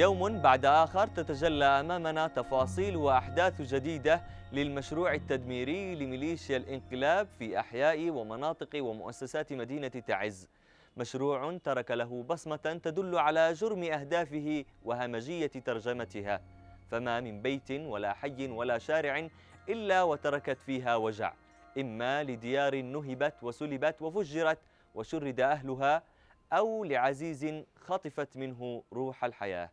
يوم بعد آخر تتجلى أمامنا تفاصيل وأحداث جديدة للمشروع التدميري لميليشيا الانقلاب في أحياء ومناطق ومؤسسات مدينة تعز مشروع ترك له بصمة تدل على جرم أهدافه وهمجية ترجمتها فما من بيت ولا حي ولا شارع إلا وتركت فيها وجع إما لديار نهبت وسلبت وفجرت وشرد أهلها أو لعزيز خطفت منه روح الحياة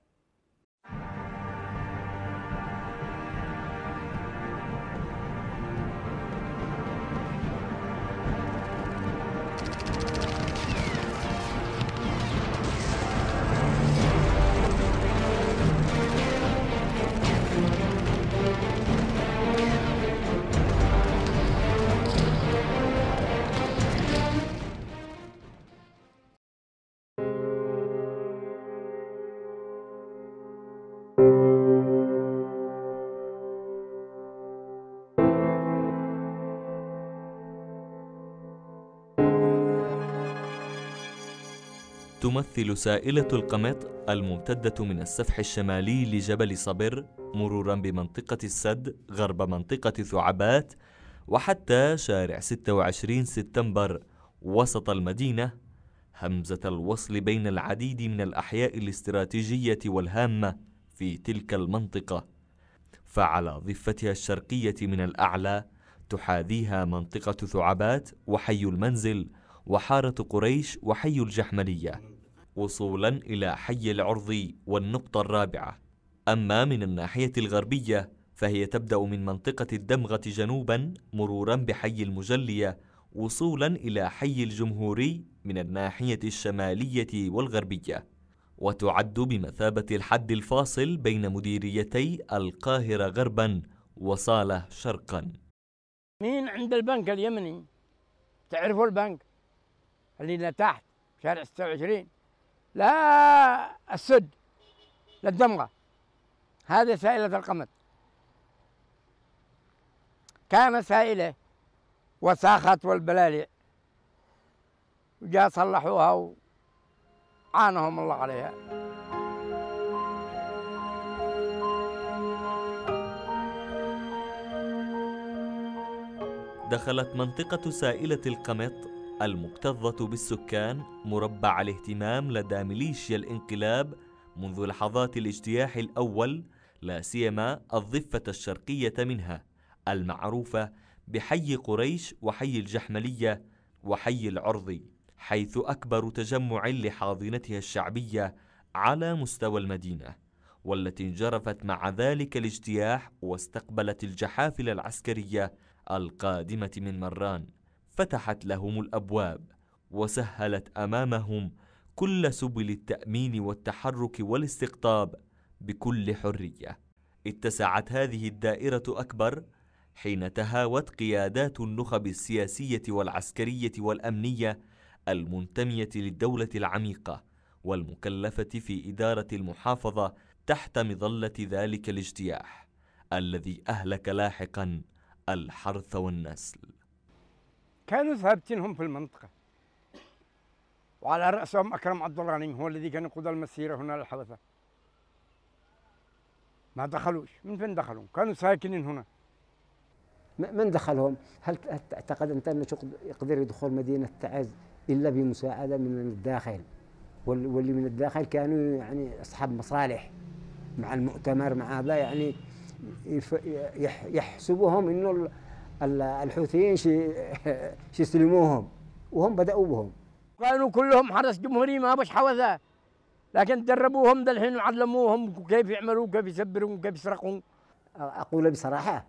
تمثل سائلة القمط الممتدة من السفح الشمالي لجبل صبر مرورا بمنطقة السد غرب منطقة ثعبات وحتى شارع 26 سبتمبر وسط المدينة همزة الوصل بين العديد من الأحياء الاستراتيجية والهامة في تلك المنطقة فعلى ضفتها الشرقية من الأعلى تحاذيها منطقة ثعبات وحي المنزل وحارة قريش وحي الجحملية وصولا إلى حي العرضي والنقطة الرابعة أما من الناحية الغربية فهي تبدأ من منطقة الدمغة جنوبا مرورا بحي المجلية وصولا إلى حي الجمهوري من الناحية الشمالية والغربية وتعد بمثابة الحد الفاصل بين مديريتي القاهرة غربا وصالة شرقا مين عند البنك اليمني تعرفوا البنك اللي تحت شارع 26 لا السد لا الدمغه هذه سائله القمط كانت سائله وساخت والبلاليع وجاء صلحوها وعانهم الله عليها دخلت منطقة سائلة القمط المكتظة بالسكان مربع الاهتمام لدى ميليشيا الانقلاب منذ لحظات الاجتياح الأول لا سيما الضفة الشرقية منها المعروفة بحي قريش وحي الجحملية وحي العرضي حيث أكبر تجمع لحاضنتها الشعبية على مستوى المدينة والتي انجرفت مع ذلك الاجتياح واستقبلت الجحافل العسكرية القادمة من مران فتحت لهم الابواب وسهلت امامهم كل سبل التامين والتحرك والاستقطاب بكل حريه اتسعت هذه الدائره اكبر حين تهاوت قيادات النخب السياسيه والعسكريه والامنيه المنتميه للدوله العميقه والمكلفه في اداره المحافظه تحت مظله ذلك الاجتياح الذي اهلك لاحقا الحرث والنسل كانوا ثابتينهم في المنطقة وعلى رأسهم أكرم عبد الغني هو الذي كان يقود المسيرة هنا للحوثة ما دخلوش من فين دخلوا كانوا ساكنين هنا من دخلهم هل تعتقد أنت أنه يقدر يدخل مدينة تعز إلا بمساعدة من الداخل واللي من الداخل كانوا يعني أصحاب مصالح مع المؤتمر مع هذا يعني يحسبهم أنه الحوثيين شي يسلموهم وهم بدأوا بهم كانوا كلهم حرس جمهوري ما بش حوثة لكن دربوهم دالحين وعلموهم كيف يعملوا وكيف يسبروا وكيف يسرقوا أقول بصراحة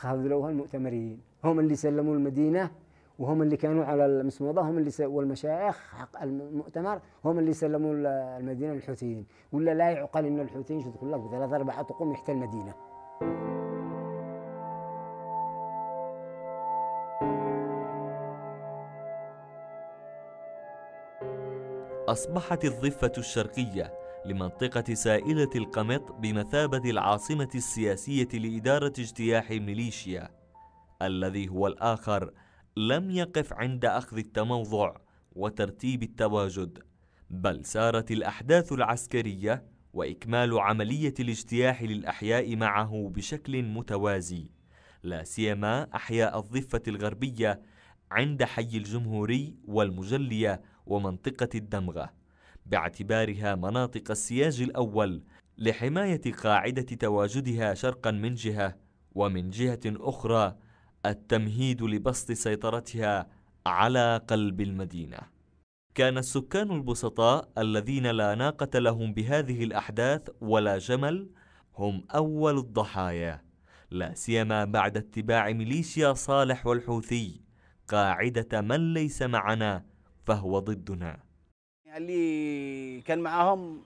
هذول المؤتمرين هم اللي سلموا المدينة وهم اللي كانوا على المسموضة هم اللي والمشايخ حق المؤتمر هم اللي سلموا المدينة للحوثيين ولا لا يعقل أن الحوثيين شو تقول لك بثلاث أربع طقوم يحتل المدينة أصبحت الضفة الشرقية لمنطقة سائلة القمط بمثابة العاصمة السياسية لإدارة اجتياح ميليشيا الذي هو الآخر لم يقف عند أخذ التموضع وترتيب التواجد بل سارت الأحداث العسكرية وإكمال عملية الاجتياح للأحياء معه بشكل متوازي لا سيما أحياء الضفة الغربية عند حي الجمهوري والمجلية ومنطقة الدمغة باعتبارها مناطق السياج الأول لحماية قاعدة تواجدها شرقا من جهة ومن جهة أخرى التمهيد لبسط سيطرتها على قلب المدينة. كان السكان البسطاء الذين لا ناقة لهم بهذه الأحداث ولا جمل هم أول الضحايا لا سيما بعد اتباع ميليشيا صالح والحوثي قاعدة من ليس معنا فهو ضدنا اللي يعني كان معاهم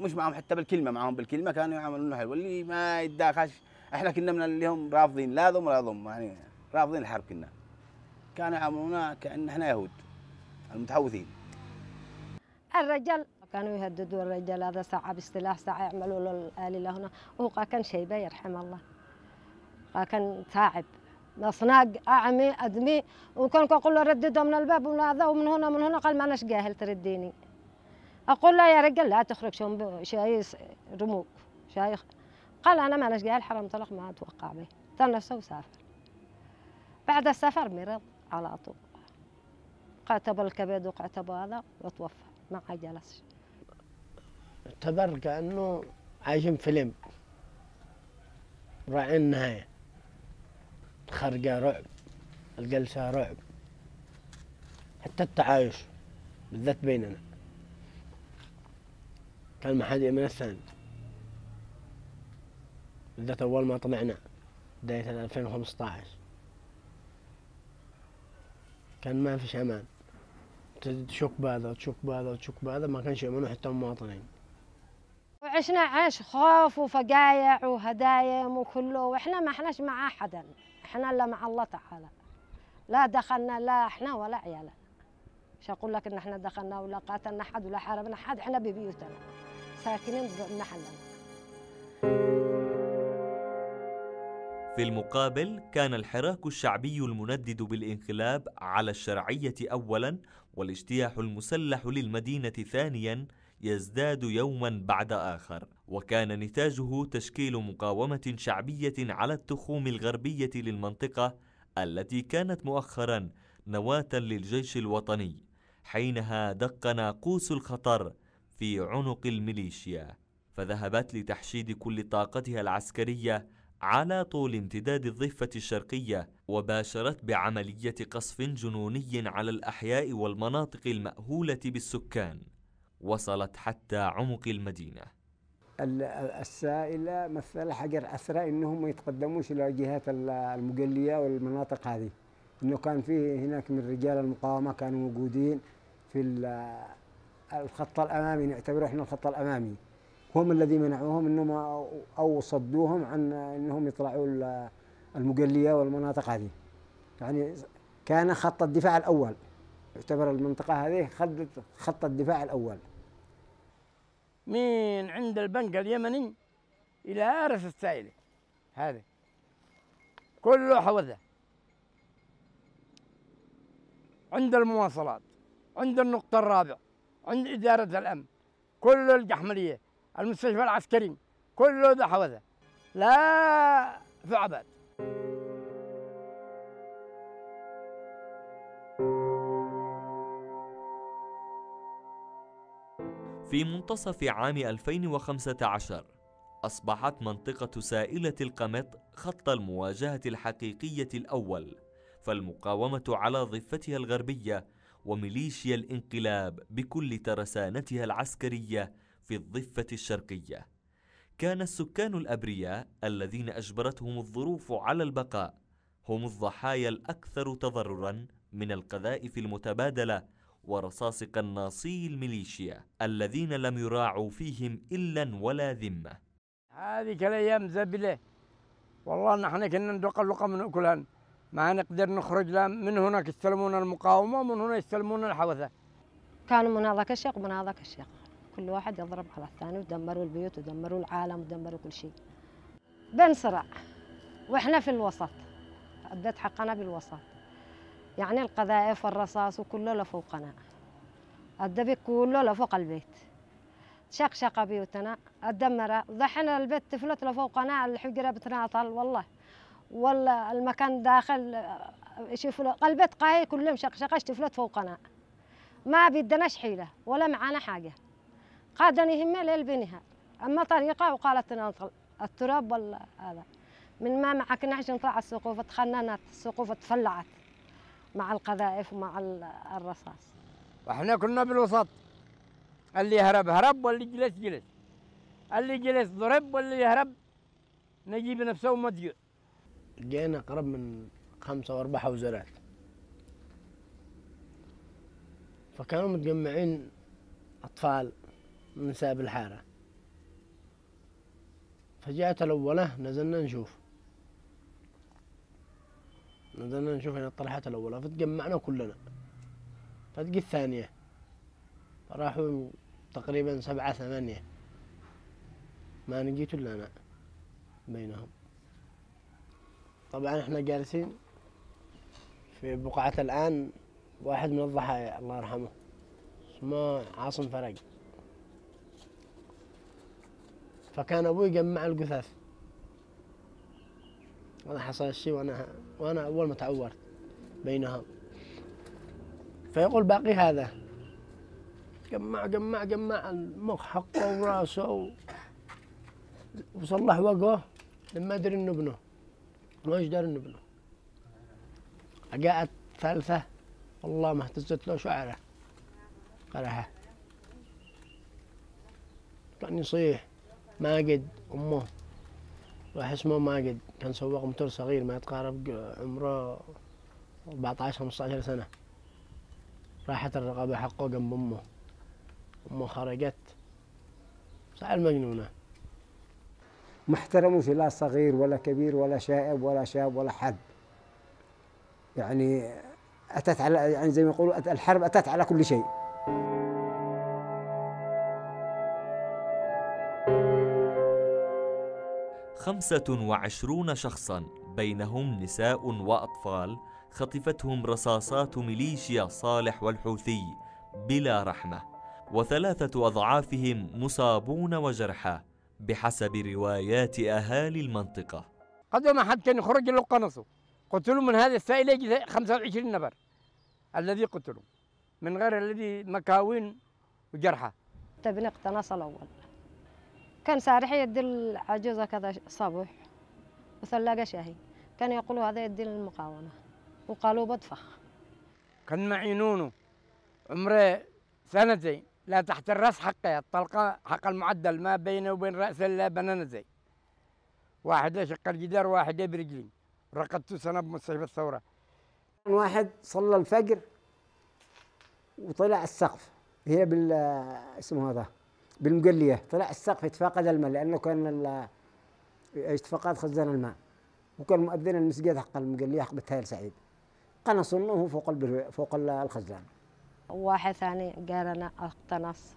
مش معاهم حتى بالكلمه معاهم بالكلمه كانوا يعاملونه حلو واللي ما يتداخلش احنا كنا من اللي هم رافضين لا ذم ولا ذم يعني رافضين الحرب كنا كانوا يعاملونا كان احنا يهود المتحوثين الرجال كانوا يهددوا الرجال هذا ساعة بالسلاح ساعة يعملوا له الآلة هنا وهو كان شيبة يرحم الله كان تاعب اصناق اعمي ادمي وكان اقول له ردده من الباب ومن هذا ومن هنا ومن هنا قال ما اناش قاهل ترديني اقول له يا رجل لا تخرج شاي رموك شايخ قال انا ما اناش قاهل حرام طلق ما اتوقع به طال نفسه وسافر بعد السفر مرض على طول قعتب الكبد وقعتب هذا وتوفى ما جلس اعتبر كانه عايشين فيلم راعي النهايه خارجة رعب الجلسة رعب حتى التعايش بالذات بيننا كان محادئ من الثاني بالذات أول ما طلعنا بداية 2015 كان ما فيش أمان تشك بهذا وتشك بهذا وتشك بهذا ما كانش يؤمنوا حتى المواطنين وعشنا عيش خوف وفقايع وهدايم وكله واحنا ما احناش مع احد احنا الا مع الله تعالى لا دخلنا لا احنا ولا عيالنا مش اقول لك ان احنا دخلنا ولا قاتلنا حد ولا حاربنا حد احنا ببيوتنا ساكنين بمحلنا في المقابل كان الحراك الشعبي المندد بالانقلاب على الشرعية أولا والاجتياح المسلح للمدينة ثانيا يزداد يوما بعد آخر وكان نتاجه تشكيل مقاومة شعبية على التخوم الغربية للمنطقة التي كانت مؤخرا نواة للجيش الوطني حينها دق ناقوس الخطر في عنق الميليشيا فذهبت لتحشيد كل طاقتها العسكرية على طول امتداد الضفة الشرقية وباشرت بعملية قصف جنوني على الأحياء والمناطق المأهولة بالسكان وصلت حتى عمق المدينة السائلة مثل حجر أسرى إنهم ما يتقدموش إلى جهات المقلية والمناطق هذه إنه كان فيه هناك من رجال المقاومة كانوا موجودين في الخط الأمامي نعتبره إحنا الخط الأمامي هم الذي منعوهم إنهم أو صدوهم عن إنهم يطلعوا المقلية والمناطق هذه يعني كان خط الدفاع الأول يعتبر المنطقة هذه خط الدفاع الأول من عند البنك اليمني إلى ارس السائلة هذا كله حوثة عند المواصلات عند النقطة الرابعة عند إدارة الأمن كله الجحملية المستشفى العسكري كله ذا حوثة لا ثعبات في منتصف عام 2015 أصبحت منطقة سائلة القمط خط المواجهة الحقيقية الأول فالمقاومة على ضفتها الغربية وميليشيا الانقلاب بكل ترسانتها العسكرية في الضفة الشرقية كان السكان الأبرياء الذين أجبرتهم الظروف على البقاء هم الضحايا الأكثر تضرراً من القذائف المتبادلة ورصاص قناصي الميليشيا الذين لم يراعوا فيهم إلا ولا ذمة هذيك الأيام زبلة والله نحن كنا ندق اللقى من كلان ما نقدر نخرج لا من هناك يستلمون المقاومة ومن هنا يستلمون الحوثة كانوا من هذاك الشيخ من هذاك الشيخ كل واحد يضرب على الثاني ودمروا البيوت ودمروا العالم ودمروا كل شيء بنصرع واحنا في الوسط أدت حقنا بالوسط يعني القذائف والرصاص وكله لفوقنا الدبك كله لفوق البيت شقشق بيوتنا الدمرة ضحنا البيت تفلت لفوقنا الحجرة بتناطل والله والله المكان داخل شوفوا البيت قاهي كلهم شقشقة تفلت فوقنا ما بيدناش حيلة ولا معانا حاجة قادني همة ليل بنها أما طريقة وقالت ننطل التراب والله هذا من ما معكناش نطلع السقوف تخننت السقوف تفلعت مع القذائف مع الرصاص واحنا كنا بالوسط اللي هرب هرب واللي جلس جلس اللي جلس ضرب واللي يهرب نجيب نفسه ومديون جينا قرب من خمسة وأربع حوزرات فكانوا متجمعين أطفال نساء بالحارة فجاءت الأولة نزلنا نشوف نزلنا نشوف هنا الطرحات الأولى فتجمعنا كلنا فتجي الثانية راحوا تقريبا سبعة ثمانية ما نجيت إلا أنا بينهم طبعا احنا جالسين في بقعة الآن واحد من الضحايا الله يرحمه اسمه عاصم فرج فكان أبوي يجمع الجثث انا حصل الشيء وانا وانا اول ما تعورت بينهم فيقول باقي هذا جمع جمع جمع المخ حقه وراسه وصلح وجهه لما ادري انه ابنه ما يقدر انه ابنه جاءت ثالثة والله ما اهتزت له شعره قرحه كان يصيح ماجد امه واحد اسمه ماجد كان سواق موتور صغير ما يتقارب آه، عمره 14 15 سنة راحت الرقبة حقه جنب أمه أمه خرجت صار مجنونة ما احترموش لا صغير ولا كبير ولا شائب ولا شاب ولا حد يعني أتت على يعني زي ما يقولوا الحرب أتت على كل شيء 25 شخصا بينهم نساء وأطفال خطفتهم رصاصات ميليشيا صالح والحوثي بلا رحمة وثلاثة أضعافهم مصابون وجرحى بحسب روايات أهالي المنطقة قدم حتى يخرج له قتلوا من هذا السائل 25 نفر الذي قتلوا من غير الذي مكاوين وجرحى تبني طيب اقتنص الأول كان سارح يدي العجوزة كذا صبح وثلاجة شاهي كان يقولوا هذا يدي المقاومة وقالوا بطفخ كان معي نونو عمره سنتين لا تحت الراس حقه الطلقة حق المعدل ما بينه وبين رأس زي واحد يشق الجدار واحد برجلي رقدت سنة بمستشفى الثورة واحد صلى الفجر وطلع السقف هي بال اسمه هذا بالمقليه طلع السقف يتفاقد الماء لانه كان يتفاقد خزان الماء وكان مؤذن المسجد حق المقليه حق بتهيل سعيد قنص وهو فوق فوق الخزان واحد ثاني قال انا اقتنص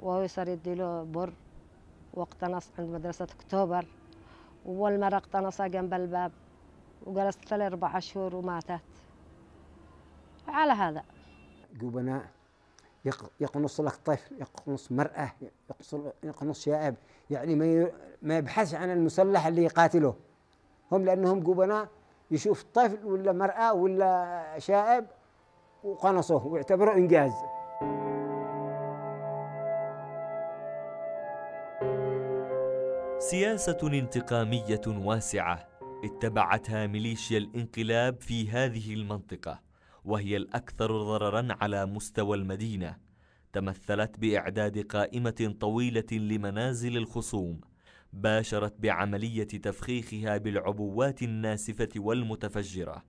وهو يصير يدي له بر واقتنص عند مدرسة اكتوبر اول مرة اقتنصها جنب الباب وجلست ثلاث أربع شهور وماتت على هذا جبناء يقنص لك طفل يقنص مرأة يقنص, يقنص يعني ما ما يبحث عن المسلح اللي يقاتله هم لأنهم جبناء يشوف طفل ولا مرأة ولا شاب وقنصه ويعتبره إنجاز سياسة انتقامية واسعة اتبعتها ميليشيا الانقلاب في هذه المنطقة وهي الأكثر ضررا على مستوى المدينة تمثلت بإعداد قائمة طويلة لمنازل الخصوم باشرت بعملية تفخيخها بالعبوات الناسفة والمتفجرة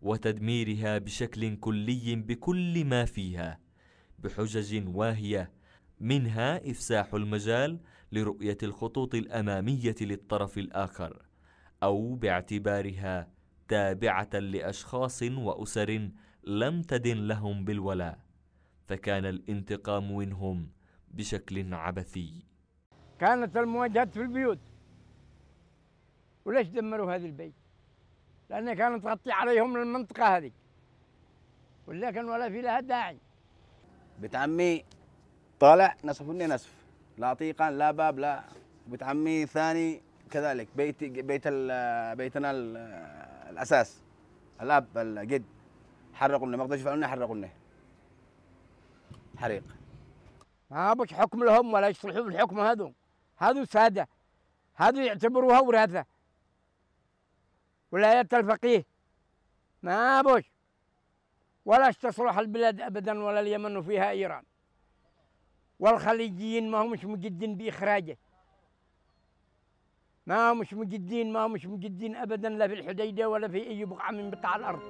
وتدميرها بشكل كلي بكل ما فيها بحجج واهية منها إفساح المجال لرؤية الخطوط الأمامية للطرف الآخر أو باعتبارها تابعة لأشخاص وأسر لم تدن لهم بالولاء فكان الانتقام منهم بشكل عبثي كانت المواجهات في البيوت وليش دمروا هذا البيت لأنها كانت تغطي عليهم المنطقة هذه ولكن ولا في لها داعي بيت عمي طالع نصفني نصف لا طيقا لا باب لا بيت عمي ثاني كذلك بيت بيت بيتنا الاساس الاب الجد حرقوا لنا ما قدرش يفعلوا لنا حرقوا لنا حريق ما بش حكم لهم ولا يصلحوا بالحكم هذو هذو ساده هذو يعتبروها وراثه ولاية الفقيه ما بوش ولا تصلح البلاد ابدا ولا اليمن وفيها ايران والخليجيين ما همش مجدين باخراجه ما همش مجدين ما همش مجدين ابدا لا في الحديده ولا في اي بقعه من بقاع الارض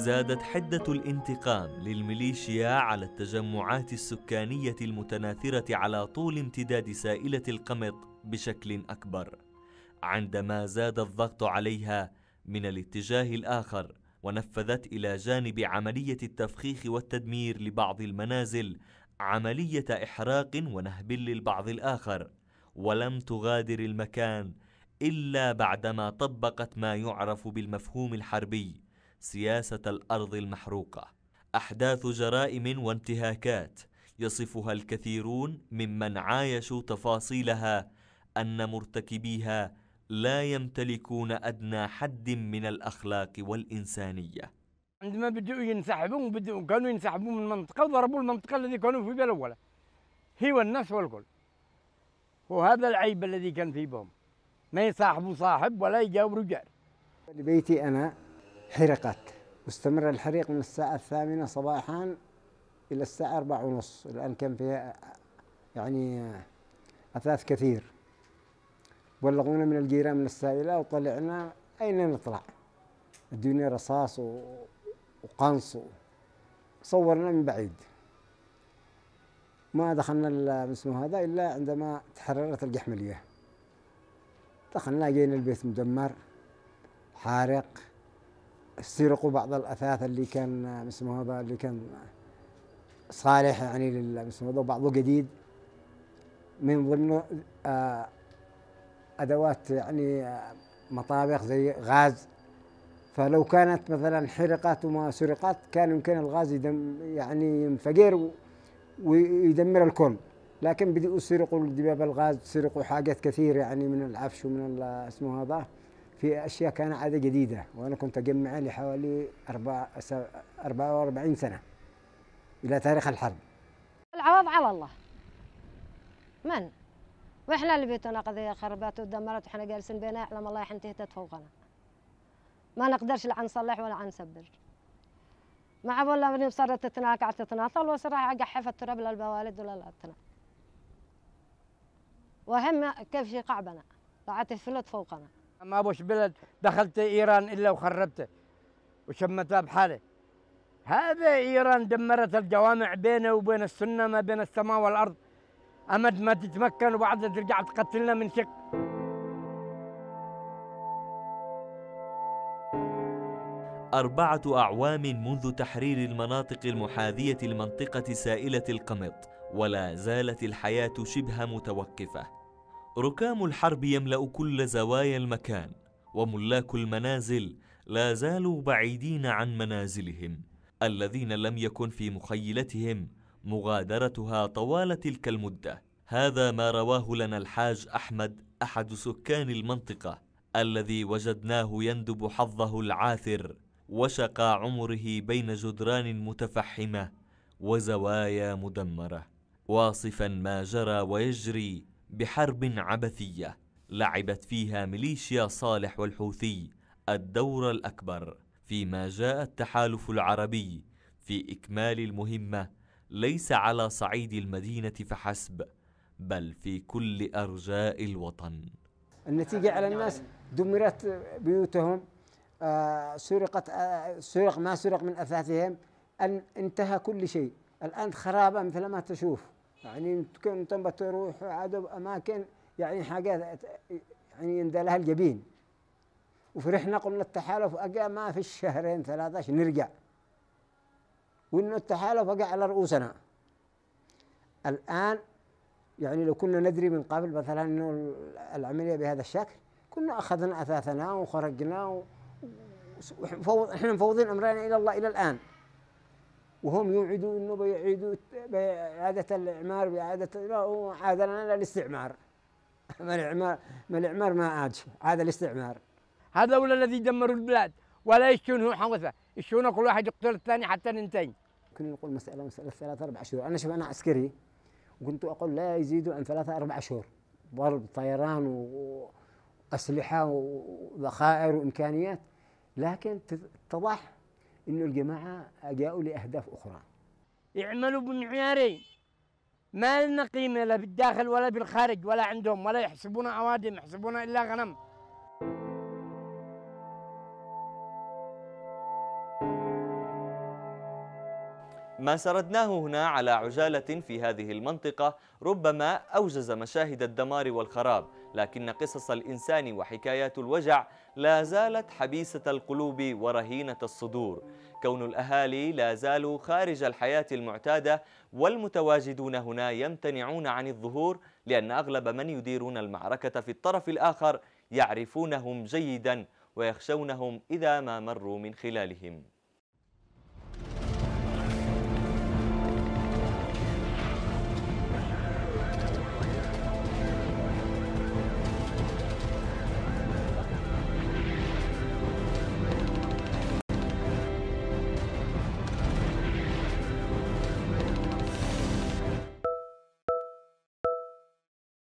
زادت حدة الانتقام للميليشيا على التجمعات السكانية المتناثرة على طول امتداد سائلة القمط بشكل أكبر، عندما زاد الضغط عليها من الاتجاه الآخر، ونفذت إلى جانب عملية التفخيخ والتدمير لبعض المنازل عملية إحراق ونهب للبعض الآخر، ولم تغادر المكان إلا بعدما طبقت ما يعرف بالمفهوم الحربي سياسة الأرض المحروقة أحداث جرائم وانتهاكات يصفها الكثيرون ممن عايشوا تفاصيلها أن مرتكبيها لا يمتلكون أدنى حد من الأخلاق والإنسانية عندما بدأوا ينسحبوا بدأوا كانوا ينسحبوا من المنطقة وضربوا المنطقة الذي كانوا فيها الأولى هي والناس والكل وهذا العيب الذي كان في بهم ما يصاحبوا صاحب ولا يجاوب رجال لبيتي أنا حرقت واستمر الحريق من الساعة الثامنة صباحا إلى الساعة أربعة ونص الآن كان فيها يعني أثاث كثير بلغونا من الجيران من السائلة وطلعنا أين نطلع الدنيا رصاص وقنص صورنا من بعيد ما دخلنا اسمه هذا إلا عندما تحررت الجحملية دخلنا جينا البيت مدمر حارق استرقوا بعض الاثاث اللي كان آه، اسمه هذا اللي كان صالح يعني آه، اسمه هذا وبعضه جديد من ضمنه آه، ادوات يعني مطابخ زي غاز فلو كانت مثلا حرقت وما سرقت كان يمكن الغاز يدم يعني ينفجر ويدمر الكل لكن بدأوا يسرقوا دباب الغاز سرقوا حاجات كثير يعني من العفش ومن اسمه هذا في اشياء كان عاده جديده وانا كنت اجمع لي حوالي 44 سنه الى تاريخ الحرب العوض على الله من واحنا اللي بيتنا قضيه خربت ودمرت واحنا جالسين بينها احلم الله انتهت فوقنا ما نقدرش لا نصلح ولا نسبر مع ولا من صارت تتناقع تتناطل وصراحة قحف التراب للبوالد ولا الأطناب وهم كيف شي قعبنا لو عاد فوقنا ما بوش بلد دخلت ايران الا وخربته وشمتها بحاله هذا ايران دمرت الجوامع بينه وبين السنه ما بين السماء والارض امد ما تتمكن وبعدها ترجع تقتلنا من شق أربعة أعوام منذ تحرير المناطق المحاذية لمنطقة سائلة القمط ولا زالت الحياة شبه متوقفة ركام الحرب يملا كل زوايا المكان وملاك المنازل لا زالوا بعيدين عن منازلهم الذين لم يكن في مخيلتهم مغادرتها طوال تلك المده هذا ما رواه لنا الحاج احمد احد سكان المنطقه الذي وجدناه يندب حظه العاثر وشقى عمره بين جدران متفحمه وزوايا مدمره واصفا ما جرى ويجري بحرب عبثية لعبت فيها ميليشيا صالح والحوثي الدور الأكبر فيما جاء التحالف العربي في إكمال المهمة ليس على صعيد المدينة فحسب بل في كل أرجاء الوطن النتيجة على الناس دمرت بيوتهم آه، سرقت آه، سرق ما سرق من أثاثهم أن انتهى كل شيء الآن خرابة مثل ما تشوف يعني كنت بتروح عاد أماكن يعني حاجات يعني يندى الجبين وفرحنا قلنا التحالف أجا ما في الشهرين ثلاثة نرجع وإنه التحالف أجا على رؤوسنا الآن يعني لو كنا ندري من قبل مثلا انه العمليه بهذا الشكل كنا اخذنا اثاثنا وخرجنا و... احنا مفوضين امرنا الى الله الى الان وهم يوعدوا انه بيعيدوا باعاده الاعمار باعاده لا هو عاد لنا الاستعمار ما الاعمار ما الاعمار ما عاد هذا الاستعمار هو الذي دمروا البلاد ولا هو حوثه يشتونه كل واحد يقتل الثاني حتى ننتهي كنا نقول مساله مساله ثلاثة اربع شهور انا شوف انا عسكري وكنت اقول لا يزيد عن ثلاثة اربع شهور ضرب طيران واسلحه وذخائر وامكانيات لكن اتضح إنه الجماعة جاءوا لأهداف أخرى اعملوا بمعيارين ما لنا قيمة لا بالداخل ولا بالخارج ولا عندهم ولا يحسبونا أوادم يحسبونا إلا غنم ما سردناه هنا على عجالة في هذه المنطقة ربما أوجز مشاهد الدمار والخراب لكن قصص الإنسان وحكايات الوجع لا زالت حبيسة القلوب ورهينة الصدور كون الأهالي لا زالوا خارج الحياة المعتادة والمتواجدون هنا يمتنعون عن الظهور لأن أغلب من يديرون المعركة في الطرف الآخر يعرفونهم جيدا ويخشونهم إذا ما مروا من خلالهم